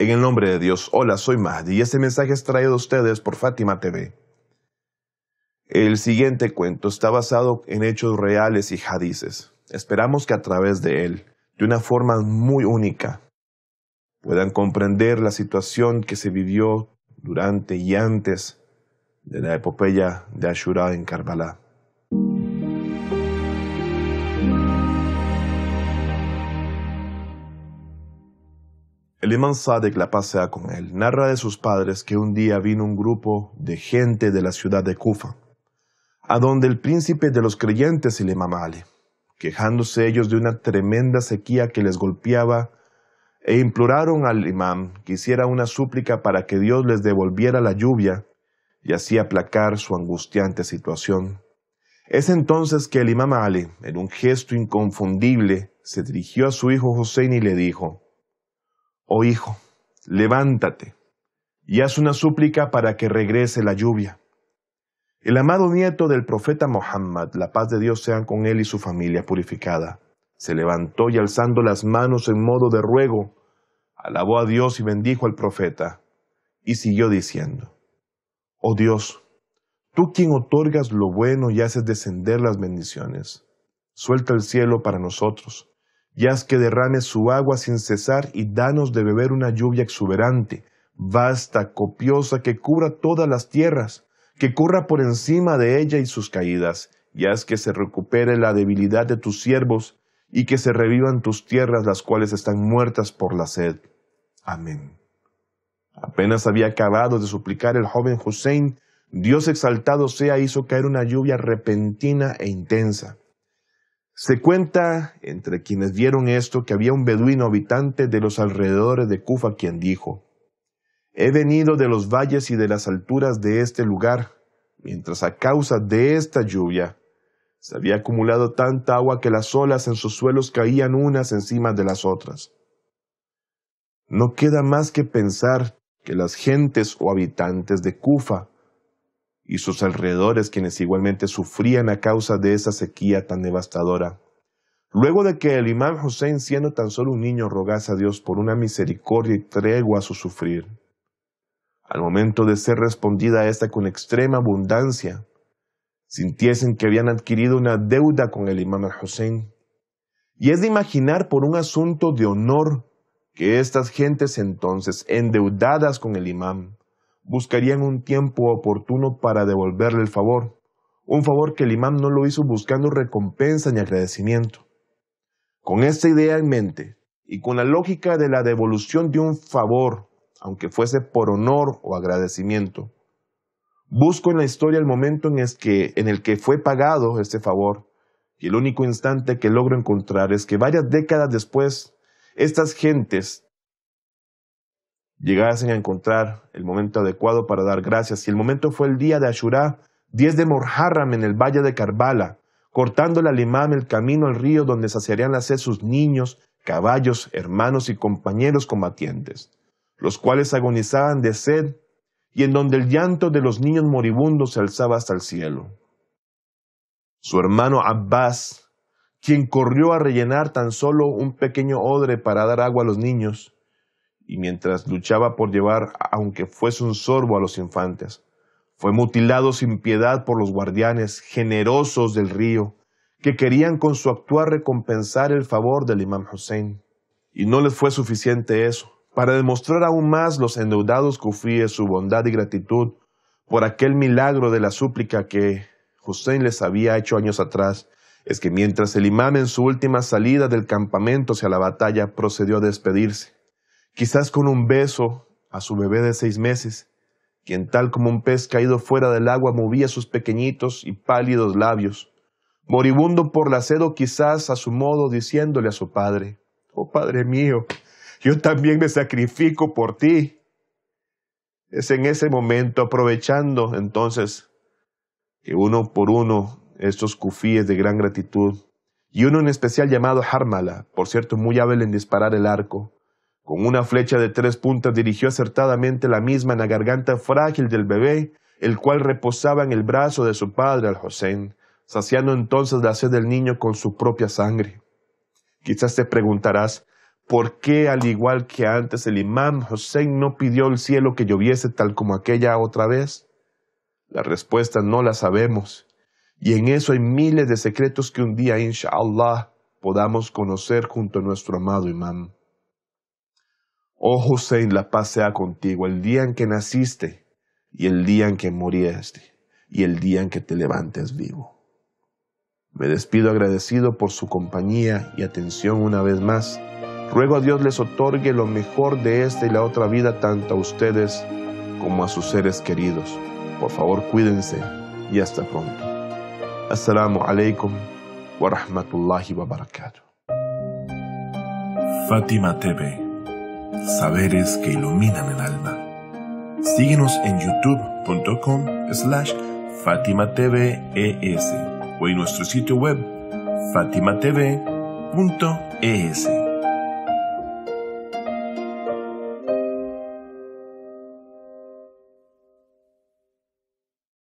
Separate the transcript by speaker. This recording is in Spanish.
Speaker 1: En el nombre de Dios, hola, soy Mahdi y este mensaje es traído a ustedes por Fátima TV. El siguiente cuento está basado en hechos reales y hadices. Esperamos que a través de él, de una forma muy única, puedan comprender la situación que se vivió durante y antes de la epopeya de Ashura en Karbala. El imán Sadek, la pasea con él, narra de sus padres que un día vino un grupo de gente de la ciudad de Kufa, a donde el príncipe de los creyentes, el imam Ali, quejándose ellos de una tremenda sequía que les golpeaba, e imploraron al imán que hiciera una súplica para que Dios les devolviera la lluvia y así aplacar su angustiante situación. Es entonces que el imam Ali, en un gesto inconfundible, se dirigió a su hijo Hossein y le dijo, Oh hijo, levántate y haz una súplica para que regrese la lluvia. El amado nieto del profeta Mohammed, la paz de Dios sea con él y su familia purificada, se levantó y alzando las manos en modo de ruego, alabó a Dios y bendijo al profeta, y siguió diciendo, Oh Dios, tú quien otorgas lo bueno y haces descender las bendiciones, suelta el cielo para nosotros y haz que derrame su agua sin cesar y danos de beber una lluvia exuberante, vasta, copiosa, que cubra todas las tierras, que corra por encima de ella y sus caídas, y haz que se recupere la debilidad de tus siervos, y que se revivan tus tierras, las cuales están muertas por la sed. Amén. Apenas había acabado de suplicar el joven Hussein, Dios exaltado sea hizo caer una lluvia repentina e intensa. Se cuenta entre quienes vieron esto que había un beduino habitante de los alrededores de Cufa quien dijo, He venido de los valles y de las alturas de este lugar, mientras a causa de esta lluvia se había acumulado tanta agua que las olas en sus suelos caían unas encima de las otras. No queda más que pensar que las gentes o habitantes de Cufa y sus alrededores quienes igualmente sufrían a causa de esa sequía tan devastadora. Luego de que el imán Hussein, siendo tan solo un niño, rogase a Dios por una misericordia y tregua a su sufrir, al momento de ser respondida a esta con extrema abundancia, sintiesen que habían adquirido una deuda con el imán hussein Y es de imaginar por un asunto de honor que estas gentes entonces, endeudadas con el imán, buscarían un tiempo oportuno para devolverle el favor, un favor que el imán no lo hizo buscando recompensa ni agradecimiento. Con esta idea en mente y con la lógica de la devolución de un favor, aunque fuese por honor o agradecimiento, busco en la historia el momento en el que, en el que fue pagado este favor, y el único instante que logro encontrar es que varias décadas después, estas gentes llegasen a encontrar el momento adecuado para dar gracias. Y el momento fue el día de Ashura, 10 de Morjarram, en el valle de Karbala, cortando al imam el camino al río donde saciarían la sed sus niños, caballos, hermanos y compañeros combatientes, los cuales agonizaban de sed y en donde el llanto de los niños moribundos se alzaba hasta el cielo. Su hermano Abbas, quien corrió a rellenar tan solo un pequeño odre para dar agua a los niños, y mientras luchaba por llevar, aunque fuese un sorbo, a los infantes. Fue mutilado sin piedad por los guardianes generosos del río, que querían con su actuar recompensar el favor del imán Hussein. Y no les fue suficiente eso. Para demostrar aún más los endeudados kufíes su bondad y gratitud por aquel milagro de la súplica que Hussein les había hecho años atrás, es que mientras el imán en su última salida del campamento hacia la batalla procedió a despedirse quizás con un beso a su bebé de seis meses, quien tal como un pez caído fuera del agua movía sus pequeñitos y pálidos labios, moribundo por la sed quizás a su modo diciéndole a su padre, Oh Padre mío, yo también me sacrifico por ti. Es en ese momento, aprovechando entonces que uno por uno estos cufíes de gran gratitud, y uno en especial llamado Harmala, por cierto muy hábil en disparar el arco, con una flecha de tres puntas dirigió acertadamente la misma en la garganta frágil del bebé, el cual reposaba en el brazo de su padre al Hossein, saciando entonces la sed del niño con su propia sangre. Quizás te preguntarás, ¿por qué al igual que antes el imán Hossein no pidió al cielo que lloviese tal como aquella otra vez? La respuesta no la sabemos, y en eso hay miles de secretos que un día, inshallah, podamos conocer junto a nuestro amado imán. Oh Hussein, la paz sea contigo, el día en que naciste y el día en que moriste y el día en que te levantes vivo. Me despido agradecido por su compañía y atención una vez más. Ruego a Dios les otorgue lo mejor de esta y la otra vida tanto a ustedes como a sus seres queridos. Por favor, cuídense y hasta pronto. Assalamu alaikum wa rahmatullahi wa barakatuh. Fátima TV saberes que iluminan el alma. Síguenos en youtube.com slash fatimatves o en nuestro sitio web fatimatv.es.